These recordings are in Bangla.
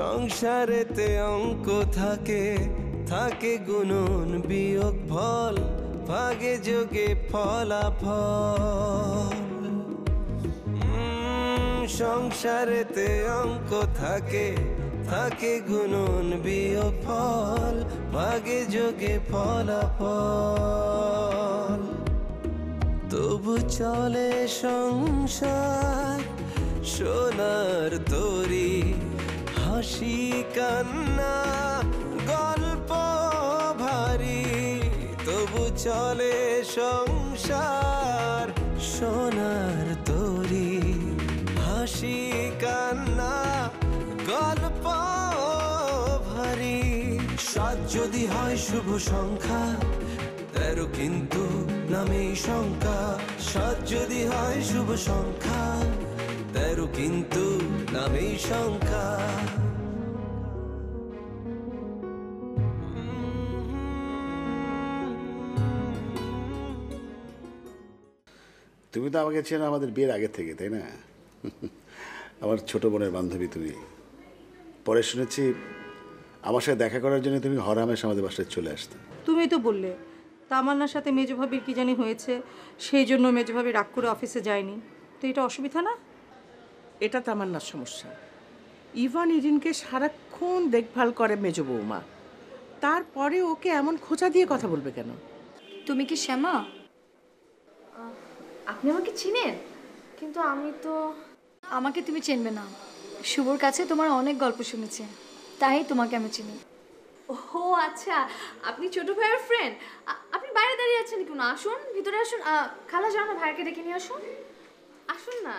সংসারেতে অঙ্ক থাকে থাকে গুণন বিয়োগ ফল ভাগে যোগে ফলাফল সংসারেতে অঙ্ক থাকে থাকে গুণন বিয়োগ ফল ভাগে যোগে ফলাফল তবু চলে সংসার সোনার তরী হাসি কান্না গল্প ভারী তবু চলে সংসার সোনার তরি হাসি কান্না গল্প ভারী সাত যদি হয় শুভ সংখ্যা তেরো কিন্তু নামেই সংখ্যা সাত যদি হয় শুভ সংখ্যা তেরো কিন্তু নামেই সংখ্যা তুমি তো আমাকে চেনো আমাদের বিয়ের আগে থেকে তাই না আমার ছোটো বোনের বান্ধবী তুমি পরে শুনেছি আমার সাথে দেখা করার জন্য তুমি হরামেশ আমাদের বাসায় চলে আসতে তুমি তো বললে তামান্নার সাথে মেজ ভাবির কী জানি হয়েছে সেই জন্য মেজ ভাবি রাগ করে অফিসে যায়নি তো এটা অসুবিধা না এটা তামান্নার সমস্যা ইভান ইরিনকে সারাক্ষণ দেখভাল করে মেজ বৌমা তারপরে ওকে এমন খোঁচা দিয়ে কথা বলবে কেন তুমি কি শ্যামা আপনি আমাকে চিনেন কিন্তু আমি তো আমাকে তুমি চিনবে না শুভর কাছে তোমার অনেক গল্প শুনেছে তাই তোমাকে আমি চিনি ও আচ্ছা আপনি ছোট ভাইয়ের ফ্রেন্ড আপনি বাইরে দাঁড়িয়ে আছেন কেন আসুন ভিতরে আসুন খালা যাও না ভাইয়াকে ডেকে নিয়ে আসুন আসুন না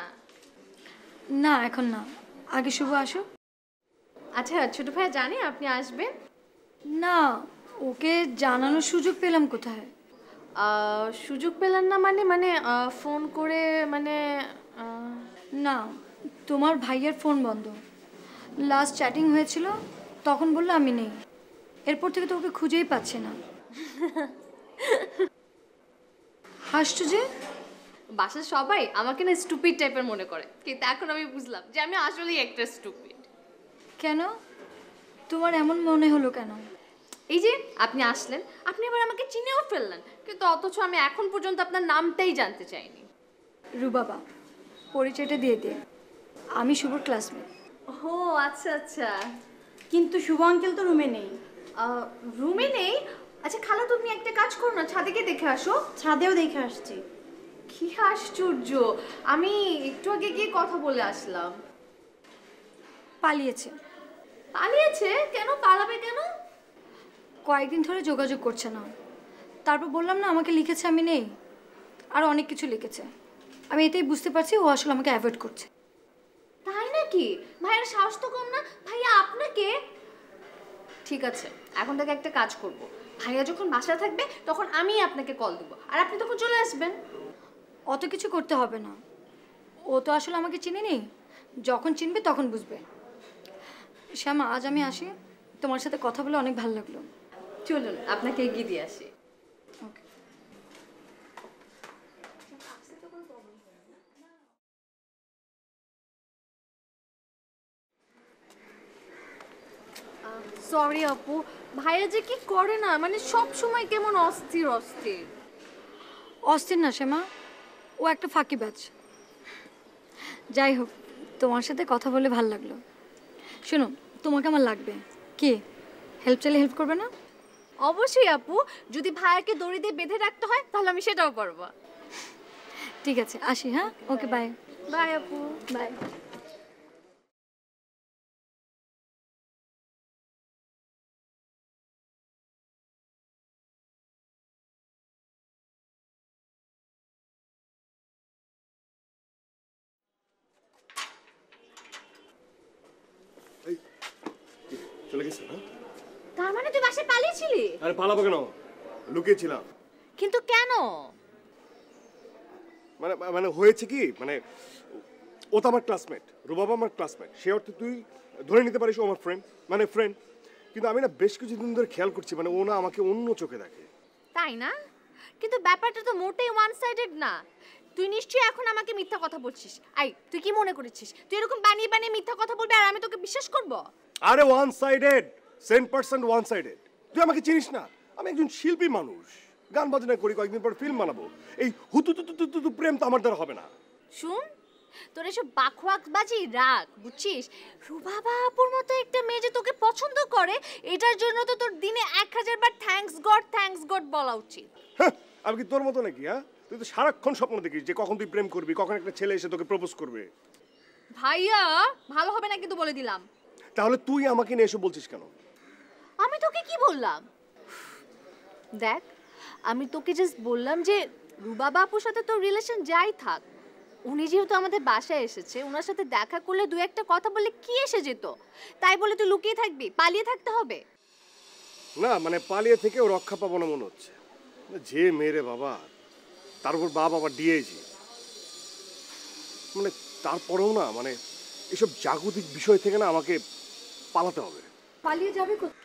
না এখন না আগে শুভ আসো আচ্ছা ছোট ভাইয়া জানে আপনি আসবেন না ওকে জানানোর সুযোগ পেলাম কোথায় সুযোগ পেলেন না মানে মানে ফোন করে মানে না তোমার ভাইয়ের ফোন বন্ধ লাস্ট চ্যাটিং হয়েছিল তখন বললো আমি নেই এরপর থেকে তো ওকে খুঁজেই পাচ্ছে না হাসছো যে বাসার সবাই আমাকে না স্টুপিড টাইপের মনে করে কিন্তু এখন আমি বুঝলাম যে আমি আসলেই একটা স্টুপিড কেন তোমার এমন মনে হলো কেন এই যে আপনি আসলেন আপনি আবার আমাকে চিনেও ফেললেন কিন্তু অথচ আমি এখন পর্যন্ত আপনার নামটাই জানতে চাইনি রুবাবা পরিচয়টা দিয়ে দিয়ে আমি শুভর ক্লাসমেট ও আচ্ছা আচ্ছা কিন্তু শুভ আঙ্কেল তো রুমে নেই রুমে নেই আচ্ছা খালা তুমি একটা কাজ করো না ছাদে গিয়ে দেখে আসো ছাদেও দেখে আসছি কি আশ্চর্য আমি একটু আগে গিয়ে কথা বলে আসলাম পালিয়েছে পালিয়েছে কেন পালাবে কেন কয়েকদিন ধরে যোগাযোগ করছে না তারপর বললাম না আমাকে লিখেছে আমি নেই আর অনেক কিছু লিখেছে আমি এতেই বুঝতে পারছি ও আসলে আমাকে অ্যাভয়েড করছে তাই নাকি ভাইয়ের সাহস তো কম না ভাইয়া আপনাকে ঠিক আছে এখন থেকে একটা কাজ করব ভাইয়া যখন বাসা থাকবে তখন আমি আপনাকে কল দেবো আর আপনি তখন চলে আসবেন অত কিছু করতে হবে না ও তো আসলে আমাকে নেই যখন চিনবে তখন বুঝবে শ্যামা আজ আমি আসি তোমার সাথে কথা বলে অনেক ভালো লাগলো চলুন আপনাকে এগিয়ে দিয়ে আসি সরি আপু ভাইয়া যে কি করে না মানে সব সময় কেমন অস্থির অস্থির অস্থির না শ্যামা ও একটা ফাঁকি ব্যাচ যাই হোক তোমার সাথে কথা বলে ভাল লাগলো শোনো তোমাকে আমার লাগবে কি হেল্প চাইলে হেল্প করবে না অবশ্যই আপু যদি ভাইয়াকে দড়ি দিয়ে বেঁধে রাখতে হয় তাহলে আমি সেটাও পারবো ঠিক আছে আসি হ্যাঁ ওকে বাই বাই আপু বাই আরে পালাবো কেন লুকিয়েছিলাম কিন্তু কেন মানে মানে হয়েছে কি মানে ও তো আমার ক্লাসমেট রুবাব আমার ক্লাসমেট সে অর্থে তুই ধরে নিতে পারিস ও আমার ফ্রেন্ড মানে ফ্রেন্ড কিন্তু আমি না বেশ কিছুদিন ধরে খেয়াল করছি মানে ও না আমাকে অন্য চোখে দেখে তাই না কিন্তু ব্যাপারটা তো মোটেই ওয়ান সাইডেড না তুই নিশ্চয়ই এখন আমাকে মিথ্যা কথা বলছিস আই তুই কি মনে করেছিস তুই এরকম বানিয়ে বানিয়ে মিথ্যা কথা বলবি আর আমি তোকে বিশ্বাস করব আরে one sided same percent one sided তুই আমাকে চিনিস না আমি একজন শিল্পী মানুষ গান বাজনা করি কয়েকদিন পর ফিল্ম বানাবো এই হুতু তু তু তু প্রেম তো আমার দ্বারা হবে না শুন তোর এসব বাখোয়াক বাজি রাগ বুঝছিস রুবা বাপুর মতো একটা মেয়ে যে তোকে পছন্দ করে এটার জন্য তো তোর দিনে এক হাজার বার থ্যাঙ্কস গড থ্যাঙ্কস গড বলা উচিত হ্যাঁ, আমি কি তোর মতো নাকি হ্যাঁ তুই তো সারাক্ষণ স্বপ্ন দেখিস যে কখন তুই প্রেম করবি কখন একটা ছেলে এসে তোকে প্রপোজ করবে ভাইয়া ভালো হবে না কিন্তু বলে দিলাম তাহলে তুই আমাকে নিয়ে এসে বলছিস কেন আমি তোকে কি বললাম দেখ আমি তোকে জাস্ট বললাম যে রুবা বাপুর সাথে তোর রিলেশন যাই থাক উনি যেহেতু আমাদের বাসায় এসেছে ওনার সাথে দেখা করলে দু একটা কথা বললে কি এসে যেত তাই বলে তুই লুকিয়ে থাকবি পালিয়ে থাকতে হবে না মানে পালিয়ে থেকে ও রক্ষা পাবো না মনে হচ্ছে যে মেরে বাবা তার উপর বাবা বাবা ডিএজি মানে তারপরেও না মানে এসব জাগতিক বিষয় থেকে না আমাকে পালাতে হবে পালিয়ে যাবে কোথায়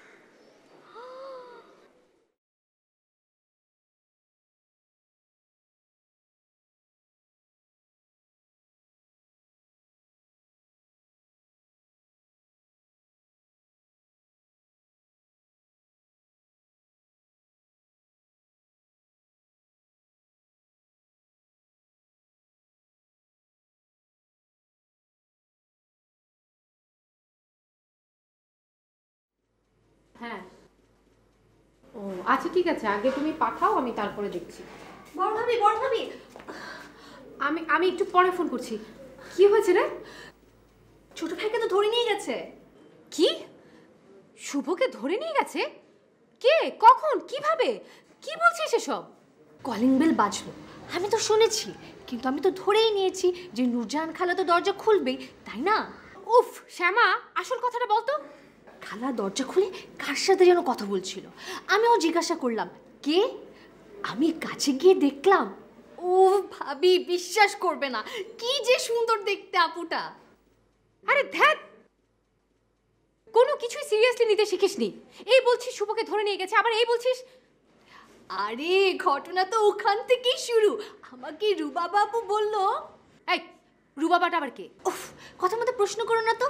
হ্যাঁ ও আচ্ছা ঠিক আছে আগে তুমি পাঠাও আমি তারপরে দেখছি বড় ভাবি বড় ভাবি আমি আমি একটু পরে ফোন করছি কি হয়েছে রে ছোট ভাইকে তো ধরে নিয়ে গেছে কি শুভকে ধরে নিয়ে গেছে কে কখন কিভাবে কি বলছিস এসব কলিং বেল বাজলো আমি তো শুনেছি কিন্তু আমি তো ধরেই নিয়েছি যে নূরজাহান খালা তো দরজা খুলবেই তাই না উফ শ্যামা আসল কথাটা বলতো খালা দরজা খুলে কার সাথে যেন কথা বলছিল আমিও জিজ্ঞাসা করলাম কে আমি কাছে গিয়ে দেখলাম ও ভাবি বিশ্বাস করবে না কি যে সুন্দর দেখতে আপুটা আরে ধ্যাত কোনো কিছুই সিরিয়াসলি নিতে নি এই বলছিস শুভকে ধরে নিয়ে গেছে আবার এই বলছিস আরে ঘটনা তো ওখান থেকেই শুরু আমাকে রুবাবাবু বললো বলল এই রুবাবাটা আবার কে উফ কথা মতো প্রশ্ন করো না তো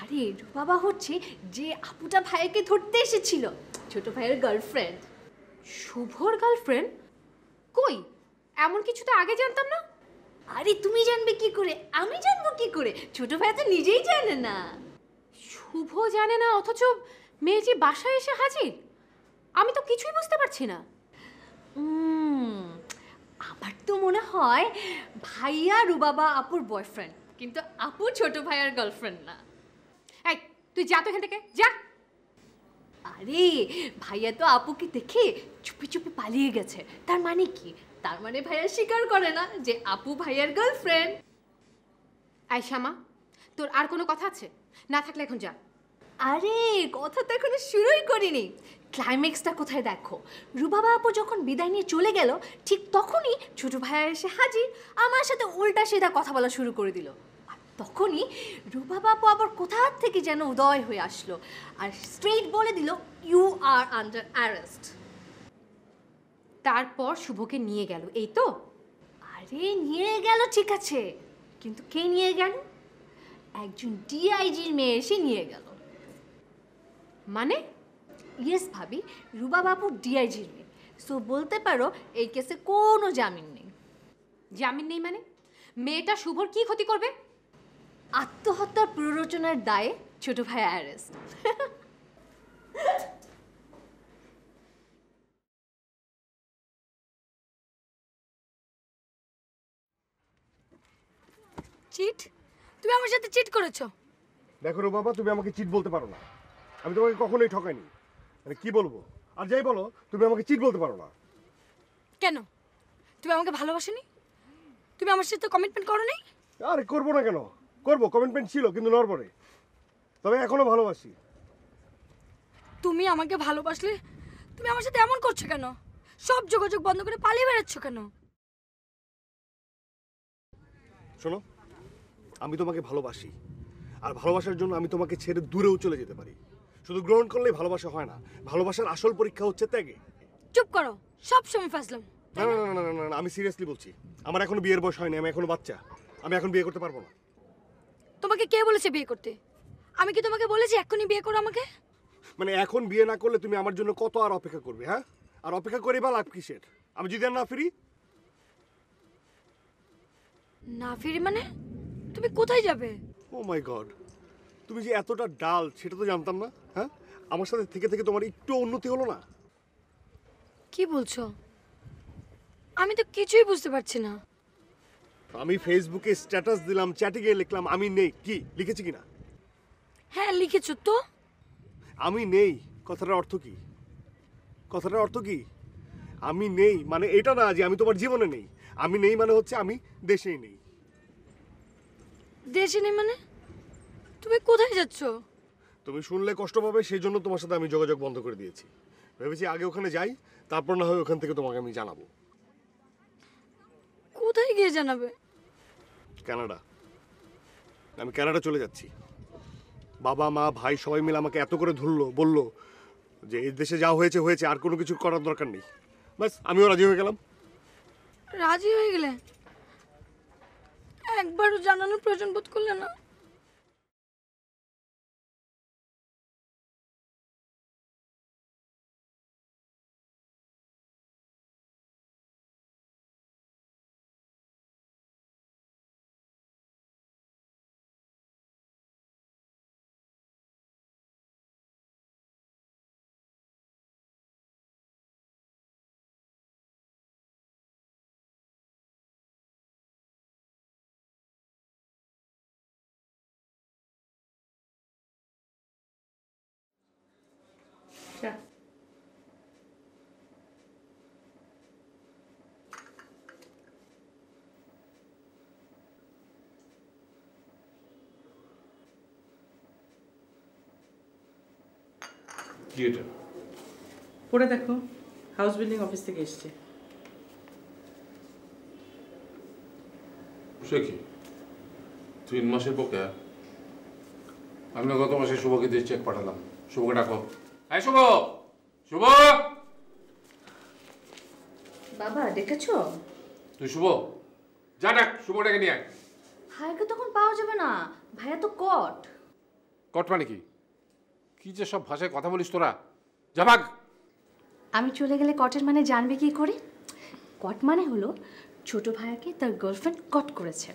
আরে রূপাবা হচ্ছে যে আপুটা ভাইকে ধরতে এসেছিল ছোট ভাইয়ের গার্লফ্রেন্ড শুভর গার্লফ্রেন্ড কই এমন কিছু তো আগে জানতাম না আরে তুমি জানবে কি করে আমি জানবো কি করে ছোট ভাই তো নিজেই জানে না শুভ জানে না অথচ মেয়ে যে বাসায় এসে হাজির আমি তো কিছুই বুঝতে পারছি না আমার তো মনে হয় ভাইয়া রুবাবা আপুর বয়ফ্রেন্ড কিন্তু আপু ছোট ভাইয়ার গার্লফ্রেন্ড না তুই যা তো এখান থেকে যা আরে ভাইয়া তো আপুকে দেখে চুপি চুপি পালিয়ে গেছে তার মানে কি তার মানে ভাইয়া স্বীকার করে না যে আপু ভাইয়ার গার্লফ্রেন্ড আয়শামা তোর আর কোনো কথা আছে না থাকলে এখন যা আরে কথা তো এখনো শুরুই করিনি ক্লাইম্যাক্সটা কোথায় দেখো রুবাবা আপু যখন বিদায় নিয়ে চলে গেল ঠিক তখনই ছোট ভাইয়া এসে হাজির আমার সাথে উল্টা সেটা কথা বলা শুরু করে দিল তখনই রূপাবাবু আবার কোথা থেকে যেন উদয় হয়ে আসলো আর স্ট্রেইট বলে দিল ইউ আর আন্ডার অ্যারেস্ট তারপর শুভকে নিয়ে গেল এই তো আরে নিয়ে গেল ঠিক আছে কিন্তু কে নিয়ে গেল একজন ডিআইজির মেয়ে এসে নিয়ে গেল মানে ইয়েস ভাবি বাবু ডিআইজির মেয়ে সো বলতে পারো এই কেসে কোনো জামিন নেই জামিন নেই মানে মেয়েটা শুভর কি ক্ষতি করবে আত্মহত্যার প্ররোচনার দায়ে ছোট ভাই অ্যারেস্ট চিট তুমি আমার সাথে চিট করেছো দেখো বাবা তুমি আমাকে চিট বলতে পারো না আমি তোমাকে কখনোই ঠকাইনি মানে কি বলবো আর যাই বলো তুমি আমাকে চিট বলতে পারো না কেন তুমি আমাকে ভালোবাসেনি তুমি আমার সাথে কমিটমেন্ট করো নি আরে করবো না কেন করবো কমিটমেন্ট ছিল কিন্তু নরবরে তবে এখনো ভালোবাসি তুমি আমাকে ভালোবাসলে তুমি আমার সাথে এমন করছো কেন সব যোগাযোগ বন্ধ করে পালিয়ে বেড়াচ্ছ কেন শোনো আমি তোমাকে ভালোবাসি আর ভালোবাসার জন্য আমি তোমাকে ছেড়ে দূরেও চলে যেতে পারি শুধু গ্রহণ করলেই ভালোবাসা হয় না ভালোবাসার আসল পরীক্ষা হচ্ছে ত্যাগে চুপ করো সব সময় ফাসলাম না না না না না আমি সিরিয়াসলি বলছি আমার এখনো বিয়ের বয়স হয়নি আমি এখনো বাচ্চা আমি এখন বিয়ে করতে পারবো না তোমাকে কে বলেছে বিয়ে করতে আমি কি তোমাকে বলেছি এখনই বিয়ে করো আমাকে মানে এখন বিয়ে না করলে তুমি আমার জন্য কত আর অপেক্ষা করবে হ্যাঁ আর অপেক্ষা করে বা লাভ কিসের আমি যদি আর না ফিরি না ফিরি মানে তুমি কোথায় যাবে ও মাই গড তুমি যে এতটা ডাল সেটা তো জানতাম না হ্যাঁ আমার সাথে থেকে থেকে তোমার একটু উন্নতি হলো না কি বলছো আমি তো কিছুই বুঝতে পারছি না আমি ফেসবুকে স্ট্যাটাস দিলাম চ্যাটে গিয়ে লিখলাম আমি নেই কি লিখেছি কি না হ্যাঁ লিখেছো তো আমি নেই কথাটার অর্থ কি কথাটার অর্থ কি আমি নেই মানে এটা না যে আমি তোমার জীবনে নেই আমি নেই মানে হচ্ছে আমি দেশেই নেই দেশে নেই মানে তুমি কোথায় যাচ্ছ তুমি শুনলে কষ্ট পাবে সেই জন্য তোমার সাথে আমি যোগাযোগ বন্ধ করে দিয়েছি ভেবেছি আগে ওখানে যাই তারপর না হয় ওখান থেকে তোমাকে আমি জানাবো কোথায় গিয়ে জানাবে কানাডা আমি কানাডা চলে যাচ্ছি বাবা মা ভাই সবাই মিলে আমাকে এত করে ধরলো বললো যে এই দেশে যা হয়েছে হয়েছে আর কোনো কিছু করার দরকার নেই বাস আমিও রাজি হয়ে গেলাম রাজি হয়ে গেলে একবারও জানানোর প্রয়োজন বোধ করলে না Sure. আচ্ছা। কি দেখো হাউস বিল্ডিং অফিস থেকে এসছে সে কি তিন মাসের পক্ষে আমি গত মাসে শুভকে দিয়ে চেক পাঠালাম শুভকে ডাকো এই হ্যাঁ, শুভ শুভ বাবা দেখেছো তুই শুভ যা ডাক শুভটাকে নিয়ে আয় ভাইকে তখন পাওয়া যাবে না ভাইয়া তো কট কট মানে কি কি যে সব ভাষায় কথা বলিস তোরা জামাক আমি চলে গেলে কটের মানে জানবে কি করে কট মানে হলো ছোট ভাইয়াকে তার গার্লফ্রেন্ড কট করেছে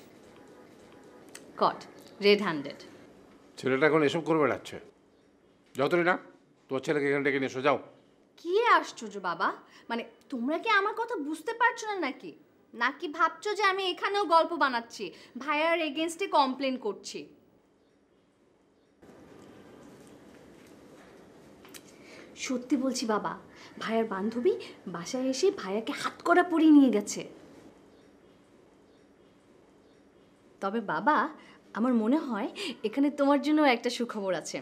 কট রেড হ্যান্ডেড ছেলেটা এখন এসব করে বেড়াচ্ছে যতই না তোর ছেলেকে এখান থেকে নিয়ে যাও কি আশ্চর্য বাবা মানে তোমরা কি আমার কথা বুঝতে পারছো না নাকি নাকি ভাবছো যে আমি এখানেও গল্প বানাচ্ছি ভাইয়ার এগেনস্টে কমপ্লেন করছি সত্যি বলছি বাবা ভাইয়ার বান্ধবী বাসায় এসে ভাইয়াকে হাত করা পরিয়ে নিয়ে গেছে তবে বাবা আমার মনে হয় এখানে তোমার জন্য একটা সুখবর আছে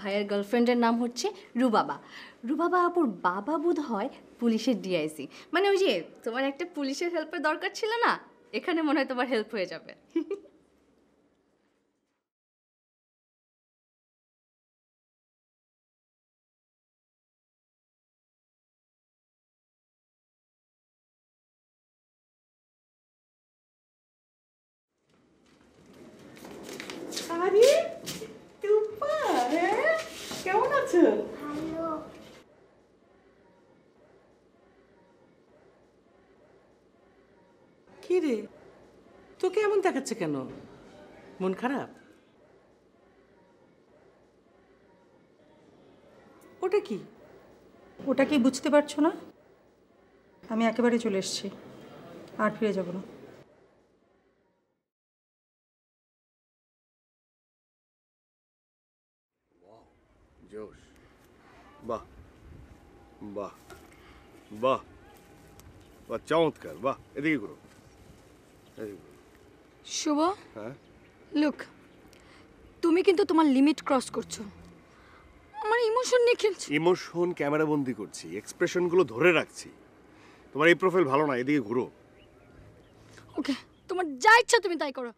ভাইয়ের গার্লফ্রেন্ডের নাম হচ্ছে রুবাবা রুবাবা আপুর বাবা বোধ হয় পুলিশের ডিআইসি মানে ওই যে তোমার একটা পুলিশের হেল্পের দরকার ছিল না এখানে মনে হয় তোমার হেল্প হয়ে যাবে দেখাচ্ছে কেন মন খারাপ ওটা কি ওটা কি বুঝতে পারছো না আমি একেবারে চলে এসেছি আর ফিরে যাব না জোশ বাহ বাহ বাহ বাহ চমৎকার বাহ এদিকে করো এদিকে শুভ হ্যাঁ লুক তুমি কিন্তু তোমার লিমিট ক্রস করছো আমার ইমোশন নিয়ে খেলছো ইমোশন ক্যামেরা বন্দি করছি এক্সপ্রেশনগুলো ধরে রাখছি তোমার এই প্রোফাইল ভালো না এদিকে ঘুরো ওকে তোমার যা ইচ্ছা তুমি তাই করো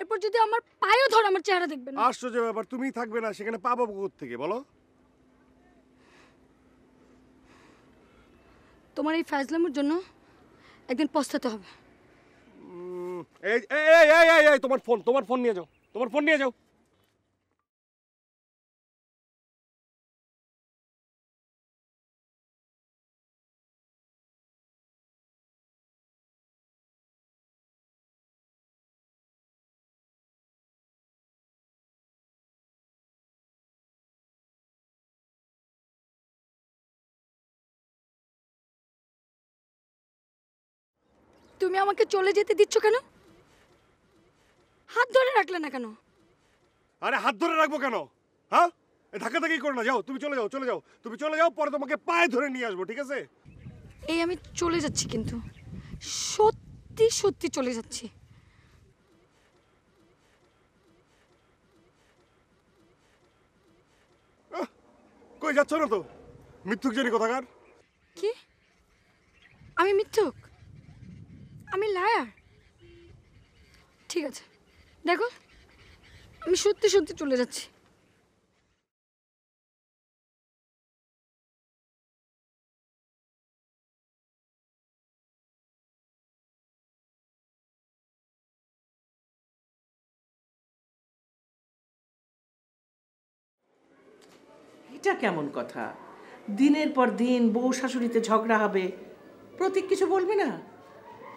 এরপর যদি আমার পায়েও ধর আমার চেহারা দেখবে না আশ্চর্য ব্যাপার তুমি থাকবে না সেখানে পাবো কোথা থেকে বলো তোমার এই ফ্যাজলামের জন্য একদিন পস্তাতে হবে এই এই এই এই তোমার ফোন তোমার ফোন নিয়ে যাও তোমার ফোন নিয়ে যাও তুমি আমাকে চলে যেতে দিচ্ছ কেন হাত ধরে রাখলে না কেন আরে হাত ধরে রাখবো কেন হ্যাঁ ধাক্কা ধাক্কি করো না যাও তুমি চলে যাও চলে যাও তুমি চলে যাও পরে তোমাকে পায়ে ধরে নিয়ে আসবো ঠিক আছে এই আমি চলে যাচ্ছি কিন্তু সত্যি সত্যি চলে যাচ্ছি কই যাচ্ছ না তো মিথ্যুক জানি কথাকার কি আমি মিথ্যুক আমি লায়ার ঠিক আছে দেখো আমি সত্যি সত্যি চলে যাচ্ছি এটা কেমন কথা দিনের পর দিন বউ শাশুড়িতে ঝগড়া হবে প্রতীক কিছু বলবে না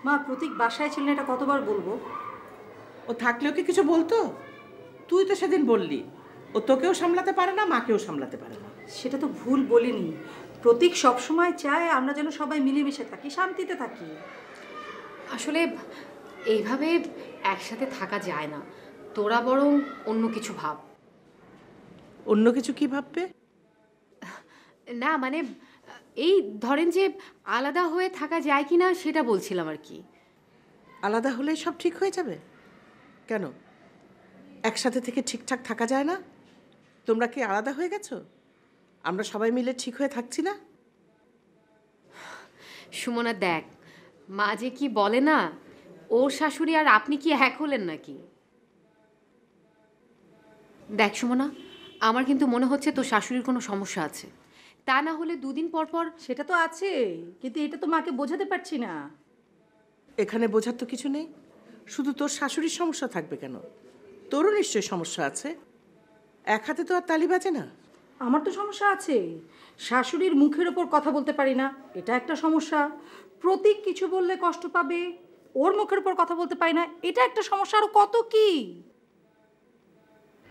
মা প্রতীক বাসায় ছিলেন এটা কতবার বলবো ও থাকলেও কি কিছু বলতো তুই তো সেদিন বললি ও তোকেও সামলাতে পারে না মাকেও সামলাতে পারে না সেটা তো ভুল বলিনি প্রতীক সবসময় চায় আমরা যেন সবাই মিলেমিশে থাকি শান্তিতে থাকি আসলে এইভাবে একসাথে থাকা যায় না তোরা বরং অন্য কিছু ভাব অন্য কিছু কি ভাববে না মানে এই ধরেন যে আলাদা হয়ে থাকা যায় কি না সেটা বলছিলাম আর কি আলাদা হলে সব ঠিক হয়ে যাবে কেন একসাথে থেকে ঠিকঠাক থাকা যায় না তোমরা কি আলাদা হয়ে গেছো আমরা সবাই মিলে ঠিক হয়ে থাকছি না সুমনা দেখ মা যে কি বলে না ওর শাশুড়ি আর আপনি কি হ্যাক হলেন নাকি দেখ সুমনা আমার কিন্তু মনে হচ্ছে তোর শাশুড়ির কোনো সমস্যা আছে তা না হলে দুদিন পর পর সেটা তো আছে কিন্তু এটা তো মাকে বোঝাতে পারছি না এখানে বোঝার তো কিছু নেই শুধু তোর শাশুড়ির সমস্যা থাকবে কেন তোরও নিশ্চয়ই সমস্যা আছে এক হাতে তো আর তালি বাজে না আমার তো সমস্যা আছে শাশুড়ির মুখের ওপর কথা বলতে পারি না এটা একটা সমস্যা প্রতীক কিছু বললে কষ্ট পাবে ওর মুখের ওপর কথা বলতে পারি না এটা একটা সমস্যা আর কত কি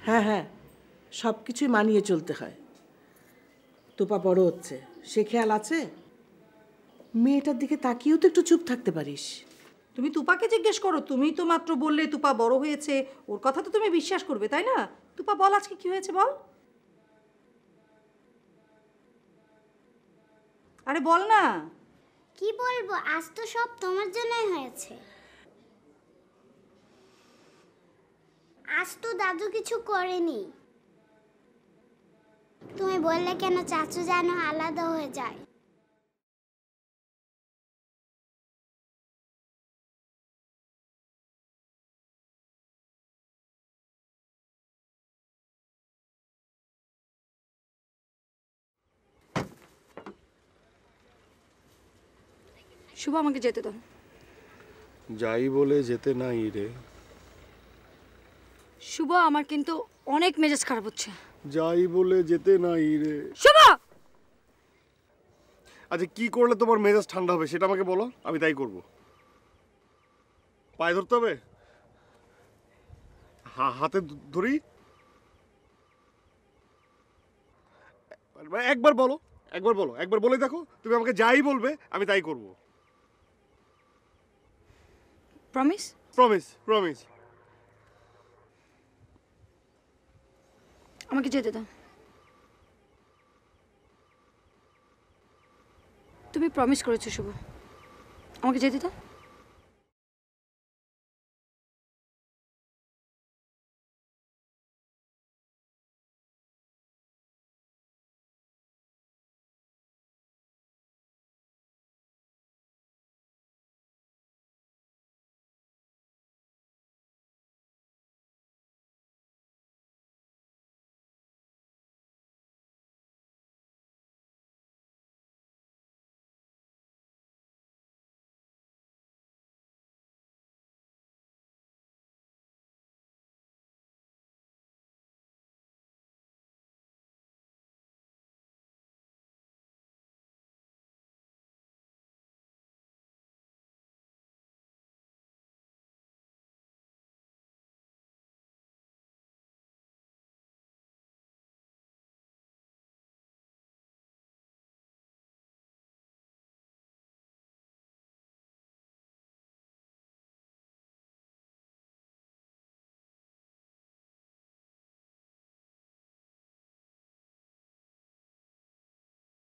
হ্যাঁ হ্যাঁ সব কিছুই মানিয়ে চলতে হয় তোপা বড় হচ্ছে সে খেয়াল আছে মেয়েটার দিকে তাকিয়েও তো একটু চুপ থাকতে পারিস তুমি তুপাকে জিজ্ঞেস করো তুমি তো মাত্র বললে তুপা বড় হয়েছে ওর কথা তো তুমি বিশ্বাস করবে তাই না তুপা বল আজকে কি হয়েছে বল আরে বল না কি বলবো আজ তো সব তোমার জন্যই হয়েছে আজ তো দাদু কিছু করেনি তুমি বললে কেন চাচু যেন আলাদা হয়ে যায় শুভ আমাকে যেতে দাও যাই বলে যেতে নাই রে শুভ আমার কিন্তু অনেক মেজাজ খারাপ হচ্ছে যাই বলে যেতে নাই রে শুভ আচ্ছা কি করলে তোমার মেজাজ ঠান্ডা হবে সেটা আমাকে বলো আমি তাই করব পায়ে ধরতে হবে হাতে ধরি একবার বলো একবার বলো একবার বলে দেখো তুমি আমাকে যাই বলবে আমি তাই করবো প্রমিস প্রমিস প্রমিস আমাকে যেতে দাও তুমি প্রমিস করেছো শুভ আমাকে যেতে দাও